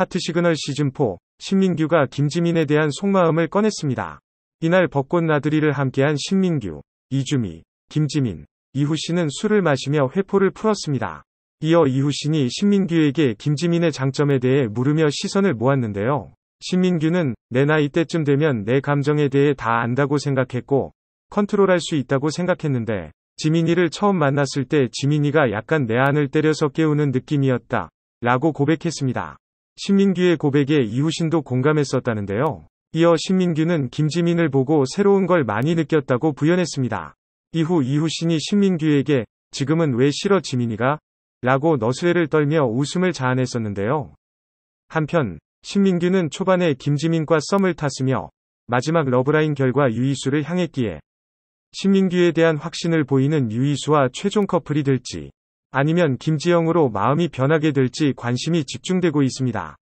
하트 시그널 시즌4 신민규가 김지민에 대한 속마음을 꺼냈습니다. 이날 벚꽃 나들이를 함께한 신민규, 이주미, 김지민, 이후신는 술을 마시며 회포를 풀었습니다. 이어 이후신이 신민규에게 김지민의 장점에 대해 물으며 시선을 모았는데요. 신민규는 내 나이 때쯤 되면 내 감정에 대해 다 안다고 생각했고 컨트롤할 수 있다고 생각했는데 지민이를 처음 만났을 때 지민이가 약간 내 안을 때려서 깨우는 느낌이었다. 라고 고백했습니다. 신민규의 고백에 이우신도 공감했었다는데요. 이어 신민규는 김지민을 보고 새로운 걸 많이 느꼈다고 부연했습니다. 이후 이우신이 신민규에게 지금은 왜 싫어 지민이가? 라고 너스레를 떨며 웃음을 자아냈었는데요. 한편 신민규는 초반에 김지민과 썸을 탔으며 마지막 러브라인 결과 유이수를 향했기에 신민규에 대한 확신을 보이는 유이수와 최종 커플이 될지 아니면 김지영으로 마음이 변하게 될지 관심이 집중되고 있습니다.